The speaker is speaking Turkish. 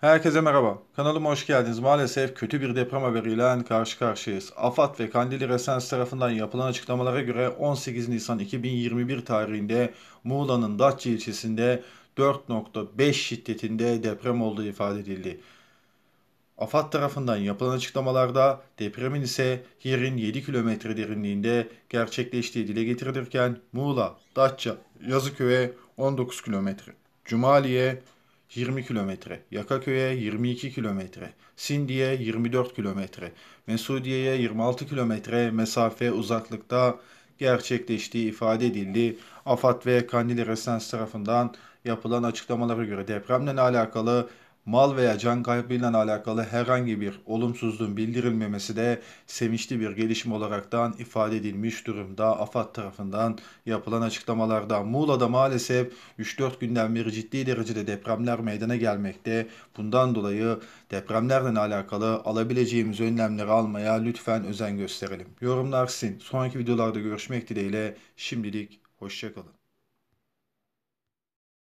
Herkese merhaba. Kanalıma hoş geldiniz. Maalesef kötü bir deprem haberiyle karşı karşıyayız. AFAD ve Kandili Resens tarafından yapılan açıklamalara göre 18 Nisan 2021 tarihinde Muğla'nın Datça ilçesinde 4.5 şiddetinde deprem olduğu ifade edildi. AFAD tarafından yapılan açıklamalarda depremin ise yerin 7 kilometre derinliğinde gerçekleştiği dile getirilirken Muğla, Datça, Yazıköy'e 19 kilometre, Cumali'ye 20 kilometre, Yakaköy'e 22 kilometre, Sindi'ye 24 kilometre, Mesudiye'ye 26 kilometre mesafe uzaklıkta gerçekleştiği ifade edildi. AFAD ve Kandil Resans tarafından yapılan açıklamalara göre depremle alakalı mal veya can kaybıyla alakalı herhangi bir olumsuzluğun bildirilmemesi de sevinçli bir gelişme olaraktan ifade edilmiş durumda AFAD tarafından yapılan açıklamalarda. Muğla'da maalesef 3-4 günden beri ciddi derecede depremler meydana gelmekte. Bundan dolayı depremlerle alakalı alabileceğimiz önlemleri almaya lütfen özen gösterelim. Yorumlar sizin. Sonraki videolarda görüşmek dileğiyle şimdilik hoşçakalın.